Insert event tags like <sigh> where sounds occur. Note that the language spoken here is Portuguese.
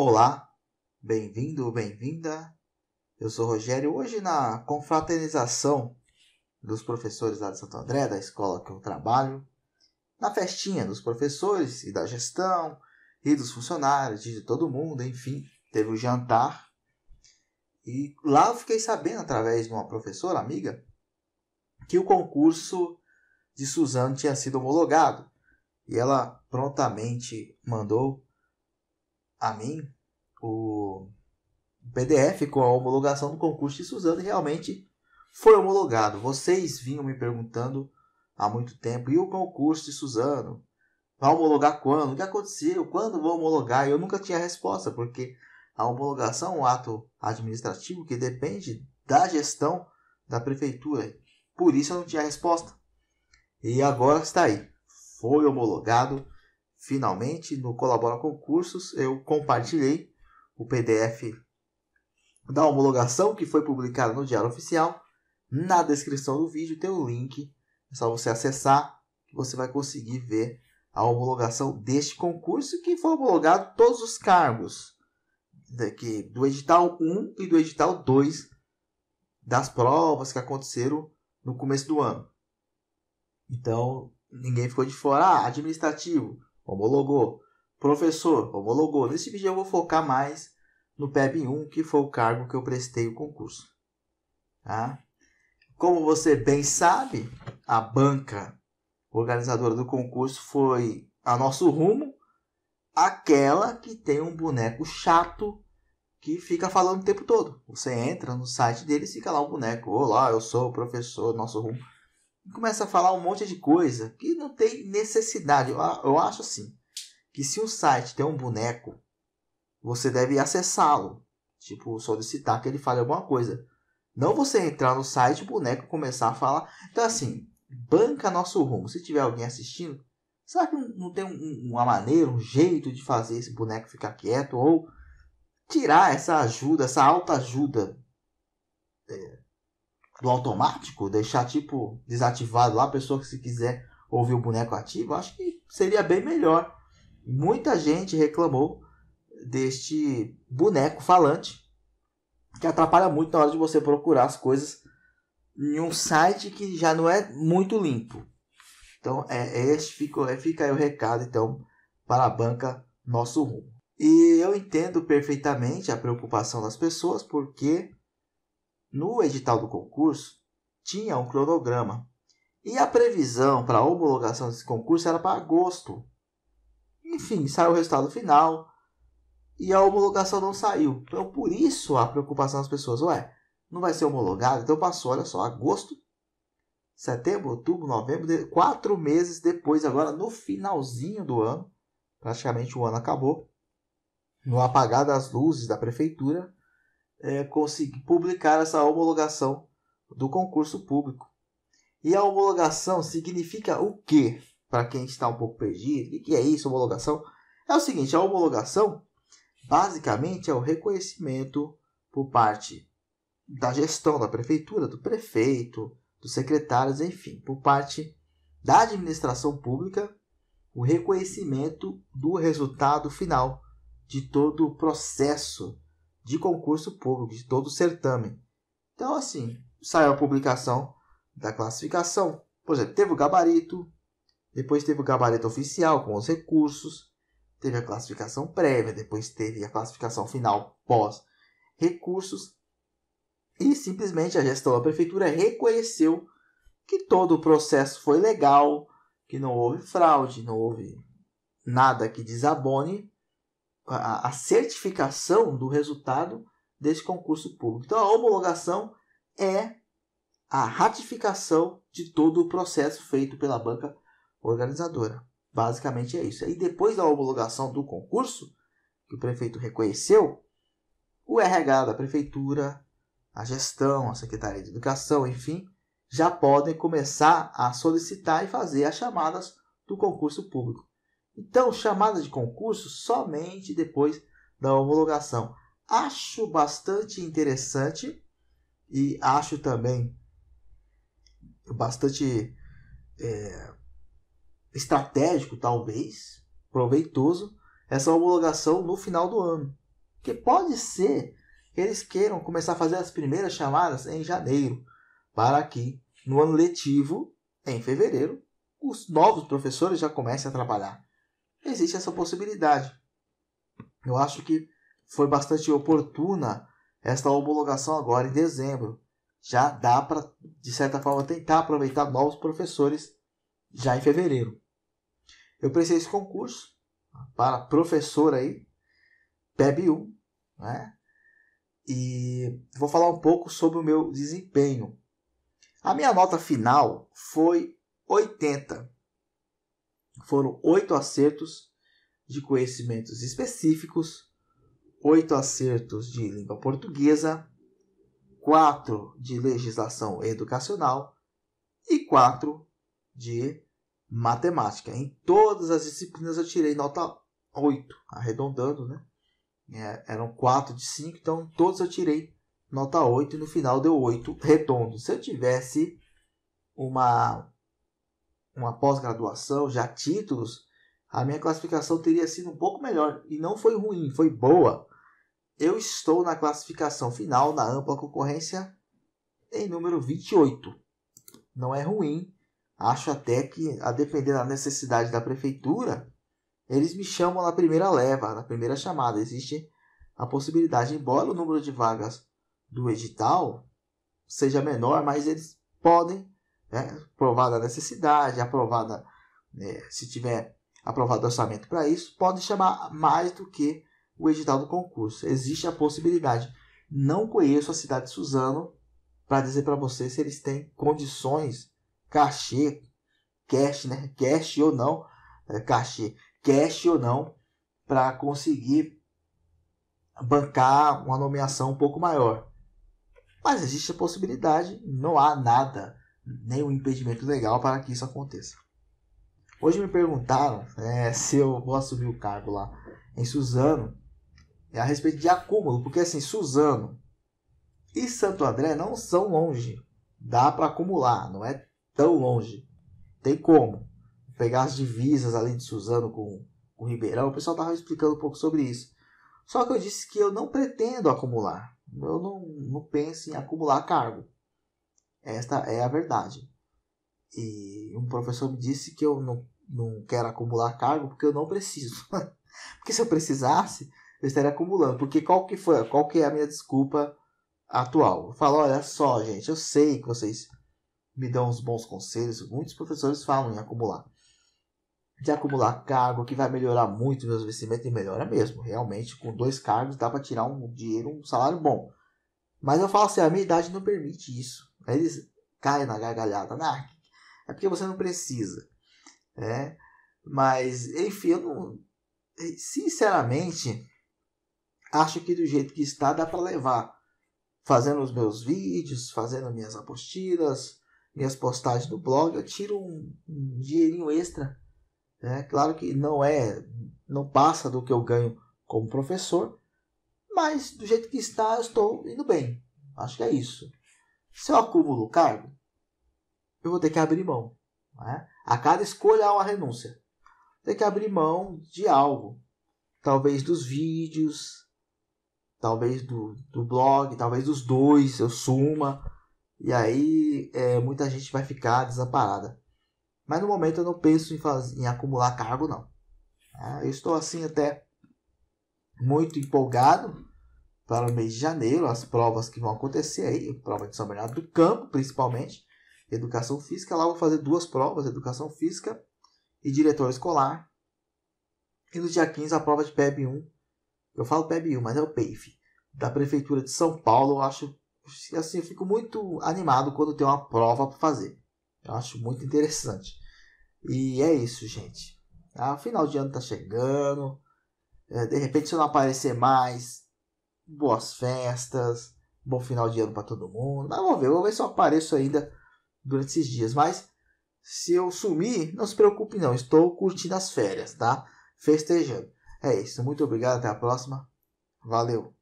Olá, bem-vindo, bem-vinda. Eu sou Rogério. Hoje, na confraternização dos professores lá de Santo André, da escola que eu trabalho, na festinha dos professores e da gestão e dos funcionários, de todo mundo, enfim, teve o um jantar. E lá eu fiquei sabendo, através de uma professora amiga, que o concurso de Suzano tinha sido homologado. E ela prontamente mandou a mim, o PDF com a homologação do concurso de Suzano realmente foi homologado. Vocês vinham me perguntando há muito tempo, e o concurso de Suzano? Vai homologar quando? O que aconteceu? Quando vou homologar? Eu nunca tinha resposta, porque a homologação é um ato administrativo que depende da gestão da prefeitura. Por isso eu não tinha resposta. E agora está aí. Foi homologado finalmente, no Colabora Concursos, eu compartilhei o PDF da homologação que foi publicada no Diário Oficial. Na descrição do vídeo tem um link, é só você acessar que você vai conseguir ver a homologação deste concurso que foi homologado todos os cargos daqui né, do edital 1 e do edital 2 das provas que aconteceram no começo do ano. Então, ninguém ficou de fora, ah, administrativo, homologou. Professor, homologou. Nesse vídeo eu vou focar mais no PEB 1, que foi o cargo que eu prestei o concurso. Tá? Como você bem sabe, a banca organizadora do concurso foi a nosso rumo, aquela que tem um boneco chato que fica falando o tempo todo. Você entra no site deles e fica lá o boneco. Olá, eu sou o professor, nosso rumo começa a falar um monte de coisa que não tem necessidade. Eu, eu acho assim, que se um site tem um boneco, você deve acessá-lo. Tipo, solicitar que ele fale alguma coisa. Não você entrar no site, o boneco começar a falar. Então, assim, banca nosso rumo. Se tiver alguém assistindo, será que não tem uma maneira, um jeito de fazer esse boneco ficar quieto? Ou tirar essa ajuda, essa alta ajuda é, do automático, deixar tipo desativado lá, a pessoa que se quiser ouvir o boneco ativo, acho que seria bem melhor. Muita gente reclamou deste boneco falante que atrapalha muito na hora de você procurar as coisas em um site que já não é muito limpo. Então, é, é este fica, fica aí o recado então para a banca Nosso Rumo. E eu entendo perfeitamente a preocupação das pessoas porque no edital do concurso, tinha um cronograma. E a previsão para a homologação desse concurso era para agosto. Enfim, saiu o resultado final e a homologação não saiu. Então, por isso a preocupação das pessoas, ué, não vai ser homologado? Então passou, olha só, agosto, setembro, outubro, novembro, quatro meses depois, agora no finalzinho do ano, praticamente o ano acabou, no apagar das luzes da prefeitura, é, conseguir publicar essa homologação do concurso público. E a homologação significa o quê? Para quem está um pouco perdido, o que é isso, homologação? É o seguinte, a homologação basicamente é o reconhecimento por parte da gestão da prefeitura, do prefeito, dos secretários, enfim, por parte da administração pública, o reconhecimento do resultado final de todo o processo de concurso público, de todo o certame. Então, assim, saiu a publicação da classificação. Por exemplo, teve o gabarito, depois teve o gabarito oficial com os recursos, teve a classificação prévia, depois teve a classificação final pós-recursos. E simplesmente a gestão da prefeitura reconheceu que todo o processo foi legal, que não houve fraude, não houve nada que desabone a, a certificação do resultado desse concurso público. Então, a homologação é a ratificação de todo o processo feito pela banca organizadora. Basicamente é isso. E depois da homologação do concurso, que o prefeito reconheceu, o RH da prefeitura, a gestão, a secretaria de educação, enfim, já podem começar a solicitar e fazer as chamadas do concurso público. Então, chamada de concurso somente depois da homologação. Acho bastante interessante e acho também bastante é, estratégico, talvez, proveitoso, essa homologação no final do ano. Que pode ser que eles queiram começar a fazer as primeiras chamadas em janeiro, para que no ano letivo, em fevereiro, os novos professores já comecem a trabalhar existe essa possibilidade. Eu acho que foi bastante oportuna esta homologação agora em dezembro. Já dá para, de certa forma, tentar aproveitar novos professores já em fevereiro. Eu prestei esse concurso tá, para professor aí, PEB1, né? E vou falar um pouco sobre o meu desempenho. A minha nota final foi 80 foram oito acertos de conhecimentos específicos, oito acertos de língua portuguesa, quatro de legislação educacional e quatro de matemática. Em todas as disciplinas eu tirei nota 8, arredondando, né? É, eram quatro de cinco, então todos eu tirei nota 8 e no final deu oito redondo. Se eu tivesse uma uma pós-graduação, já títulos, a minha classificação teria sido um pouco melhor. E não foi ruim, foi boa. Eu estou na classificação final, na ampla concorrência, em número 28. Não é ruim. Acho até que, a depender da necessidade da prefeitura, eles me chamam na primeira leva, na primeira chamada. Existe a possibilidade, embora o número de vagas do edital seja menor, mas eles podem né? aprovada a necessidade, aprovada, né, se tiver aprovado orçamento para isso, pode chamar mais do que o edital do concurso. Existe a possibilidade. Não conheço a cidade de Suzano para dizer para você se eles têm condições, cachê, cash, né? Cash ou não, é, cachê, cash ou não, para conseguir bancar uma nomeação um pouco maior. Mas existe a possibilidade, não há nada nenhum impedimento legal para que isso aconteça. Hoje me perguntaram é, se eu vou assumir o cargo lá em Suzano é a respeito de acúmulo, porque assim, Suzano e Santo André não são longe. Dá para acumular, não é tão longe. Tem como. Pegar as divisas ali de Suzano com, com o Ribeirão, o pessoal estava explicando um pouco sobre isso. Só que eu disse que eu não pretendo acumular. Eu não, não penso em acumular cargo. Esta é a verdade. E um professor me disse que eu não, não quero acumular cargo porque eu não preciso. <laughs> porque se eu precisasse, eu estaria acumulando. Porque qual que foi, qual que é a minha desculpa atual? Eu falo, olha só, gente, eu sei que vocês me dão uns bons conselhos. Muitos professores falam em acumular. De acumular cargo, que vai melhorar muito meus investimentos e melhora mesmo. Realmente, com dois cargos dá para tirar um dinheiro, um salário bom. Mas eu falo assim, a minha idade não permite isso. Aí eles caem na gargalhada. Nah, né? é porque você não precisa. É, mas, enfim, eu não, sinceramente acho que do jeito que está dá para levar. Fazendo os meus vídeos, fazendo minhas apostilas, minhas postagens do blog, eu tiro um, um dinheirinho extra. É claro que não é, não passa do que eu ganho como professor, mas do jeito que está, eu estou indo bem. Acho que é isso. Se eu acumulo o cargo, eu vou ter que abrir mão. Né? A cada escolha há uma renúncia. Tem que abrir mão de algo. Talvez dos vídeos, talvez do, do blog, talvez dos dois, eu suma. E aí é, muita gente vai ficar desamparada. Mas no momento eu não penso em, faz, em acumular cargo, não. Né? eu estou assim até muito empolgado para o então, mês de janeiro, as provas que vão acontecer aí, prova de São Bernardo do Campo, principalmente, educação física. Lá vou fazer duas provas, educação física e diretor escolar. E no dia 15, a prova de PEB 1. Eu falo PEB 1, mas é o PEIF, da Prefeitura de São Paulo. Eu acho, assim, eu fico muito animado quando tem uma prova para fazer. Eu acho muito interessante. E é isso, gente. o ah, final de ano tá chegando. É, de repente, se eu não aparecer mais, boas festas, bom final de ano para todo mundo. Mas vamos ver, vou ver se eu apareço ainda durante esses dias. Mas se eu sumir, não se preocupe não, estou curtindo as férias, tá? Festejando. É isso, muito obrigado, até a próxima. Valeu!